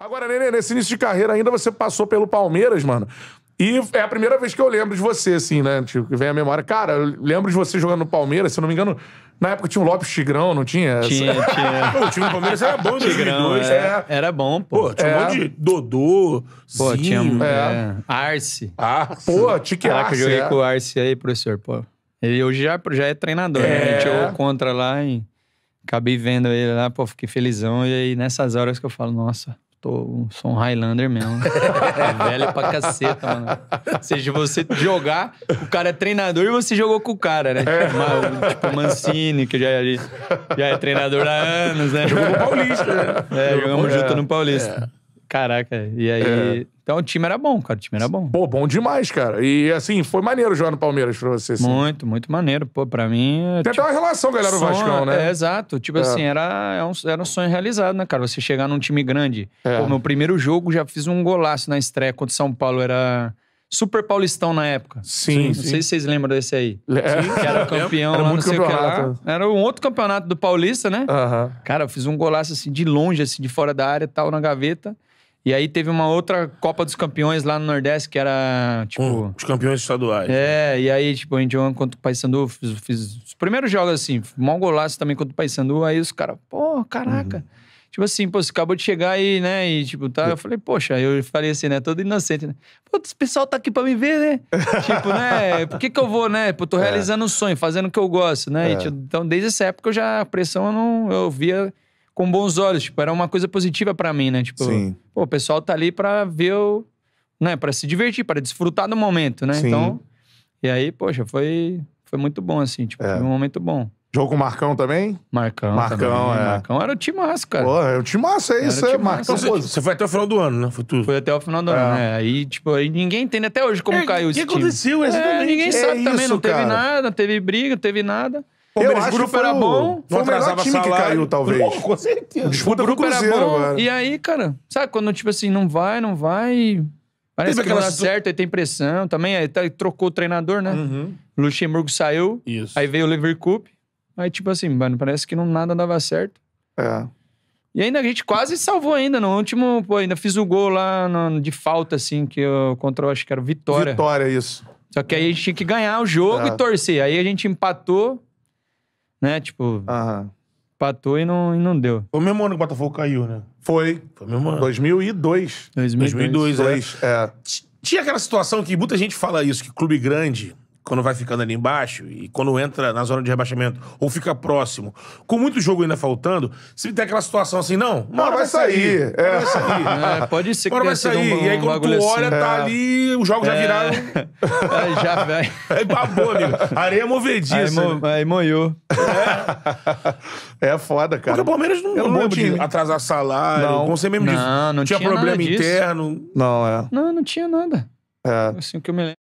Agora, Nenê, nesse início de carreira ainda você passou pelo Palmeiras, mano. E é a primeira vez que eu lembro de você, assim, né? Tipo, que vem a memória. Cara, eu lembro de você jogando no Palmeiras, se eu não me engano, na época tinha o Lopes Tigrão, não tinha? Tinha, tinha. Pô, o time do Palmeiras era bom em 2002. é. É. Era bom, pô. Pô, tinha é. um monte de Dodô, pô, Zinho, tinha, é. é. Arce. Ah, pô, Tique Arce. Caraca, eu joguei é. com o Arce aí, professor, pô. Ele hoje já, já é treinador, né? A gente é. jogou contra lá e acabei vendo ele lá, pô, fiquei felizão. E aí nessas horas que eu falo, nossa tô, sou um Highlander mesmo. é velho pra caceta, mano. Ou seja, você jogar, o cara é treinador e você jogou com o cara, né? É. Tipo, uma, tipo Mancini, que já, já é treinador há anos, né? Jogou no Paulista, né? É, jogamos junto no é. Paulista. Caraca, e aí. É. Então o time era bom, cara. O time era bom. Pô, bom demais, cara. E assim, foi maneiro jogar no Palmeiras pra você. Assim. Muito, muito maneiro. Pô, pra mim. Tem tipo, até uma relação, galera, sonho, do Vascão, né? É, exato. Tipo é. assim, era, é era um sonho realizado, né, cara? Você chegar num time grande. É. Pô, meu primeiro jogo já fiz um golaço na estreia contra São Paulo. Era. Super Paulistão na época. Sim. Não sim. sei se vocês lembram desse aí. É. Sim, que era campeão era lá, não sei o que lá. Era um outro campeonato do Paulista, né? Cara, eu fiz um golaço assim de longe, assim, de fora da área tal, na gaveta. E aí teve uma outra Copa dos Campeões lá no Nordeste que era, tipo... Um, os campeões estaduais. Né? É, né? e aí, tipo, a gente jogou contra o Paysandu, fiz, fiz, os primeiros jogos, assim, mó golaço também contra o Paysandu, aí os caras, pô, caraca... Uhum. Tipo assim, pô, você acabou de chegar aí, né? E tipo, tá. Eu falei, poxa, eu falei assim, né? Todo inocente, né? Pô, esse pessoal tá aqui pra me ver, né? tipo, né? Por que que eu vou, né? Pô, tô é. realizando é. um sonho, fazendo o que eu gosto, né? É. E, tipo, então, desde essa época eu já, a pressão eu não. Eu via com bons olhos. Tipo, era uma coisa positiva para mim, né? Tipo, Sim. pô, o pessoal tá ali pra ver o. Né, pra se divertir, para desfrutar do momento, né? Sim. Então. E aí, poxa, foi, foi muito bom, assim. Tipo, é. foi um momento bom. Jogo com o Marcão também? Marcão. Marcão, também. Né? é. Marcão era o timaço, cara. Pô, é o timaço, é isso, é. Marcão. Então, você, você foi até o final do ano, né? Foi tudo. Foi até o final do é. ano, né? Aí, tipo, aí ninguém entende até hoje como é, caiu esse time. O que aconteceu? É, exatamente. É, ninguém sabe é isso, também, não cara. teve nada, não teve briga, não teve nada. Palmeiras eu grupo era bom, não atrasava o time salário. que caiu, talvez. Não, com certeza. Disputa o grupo era bom, e aí, cara, sabe quando, tipo assim, não vai, não vai... Parece Teve que aquela... não dá certo, aí tem pressão também, aí tá, trocou o treinador, né? Uhum. Luxemburgo saiu, Isso. aí veio o Leverkusen, aí tipo assim, mano, parece que não, nada dava certo. É. E ainda a gente quase salvou ainda no último, pô, ainda fiz o gol lá no, de falta, assim, que eu contra, acho que era o Vitória. Vitória, isso. Só que aí a gente tinha que ganhar o jogo é. e torcer. Aí a gente empatou, né? Tipo, Aham. empatou e não, e não deu. Foi o mesmo ano que o Botafogo caiu, né? Foi. Foi mesmo ano. 2002. 2002. 2002, é. Dois, é. Tinha aquela situação que muita gente fala isso, que clube grande quando vai ficando ali embaixo e quando entra na zona de rebaixamento ou fica próximo, com muito jogo ainda faltando, se tem aquela situação assim, não, uma hora vai, sair. sair. É. Vai sair. É, pode ser que uma vai sair. Um, e aí um quando tu assim. olha, tá é. ali, o jogo já é. viraram. já velho. Aí babou, amigo. Areia movediça. Aí, mo né? aí moiou. É. é. foda, cara. Porque o Palmeiras não, não de atrasar salário, não. como você mesmo não, disse. Não, não tinha, tinha problema interno. Não, é. Não, não tinha nada. É. Assim, o que eu me lembro.